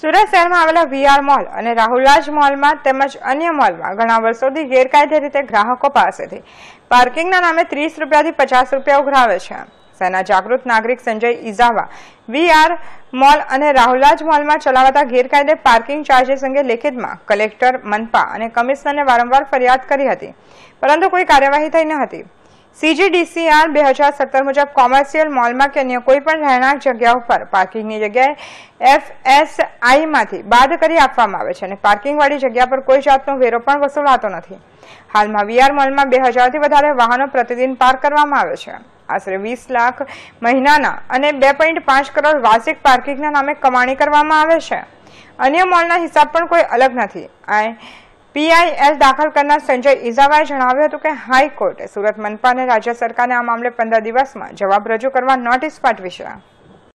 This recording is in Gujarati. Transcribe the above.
સુરત શહેરમાં આવેલા વીઆર મોલ અને રાહુલરાજ મોલમાં તેમજ અન્ય મોલમાં ઘણા વર્ષોથી ગેરકાયદે રીતે ગ્રાહકો પાસેથી પાર્કિંગના નામે ત્રીસ રૂપિયાથી પચાસ રૂપિયા ઉઘરાવે છે સેના જાગૃત નાગરિક સંજય ઇઝાવા વીઆર મોલ અને રાહુલરાજ મોલમાં ચલાવતા ગેરકાયદે પાર્કિંગ ચાર્જીસ અંગે લેખિતમાં કલેક્ટર મનપા અને કમિશનરને વારંવાર ફરિયાદ કરી હતી પરંતુ કોઈ કાર્યવાહી થઈ ન હતી સીજીડીસીઆર બે હજાર સત્તર મુજબ કોમર્શિયલ મોલમાં કે અન્ય કોઈપણ રહેણાંક જગ્યા ઉપર પાર્કિંગની જગ્યાએ એફએસઆઈમાંથી બાદ કરી આપવામાં આવે છે અને પાર્કિંગવાળી જગ્યા પર કોઈ જાતનો વેરો પણ વસૂલાતો નથી હાલમાં વીઆર મોલમાં બે હજારથી વધારે વાહનો પ્રતિદિન પાર્ક કરવામાં આવે છે આશરે વીસ લાખ મહિનાના અને બે પોઈન્ટ પાંચ કરોડ વાર્ષિક પાર્કિંગના નામે કમાણી કરવામાં આવે છે અન્ય મોલના હિસાબ પણ કોઈ અલગ નથી આ પીઆઈએલ દાખલ કરનાર સંજય ઇઝાવાએ જણાવ્યું હતું કે હાઈકોર્ટે સુરત મનપા અને રાજ્ય સરકારને આ મામલે પંદર દિવસમાં જવાબ રજૂ કરવા નોટિસ પાઠવી છે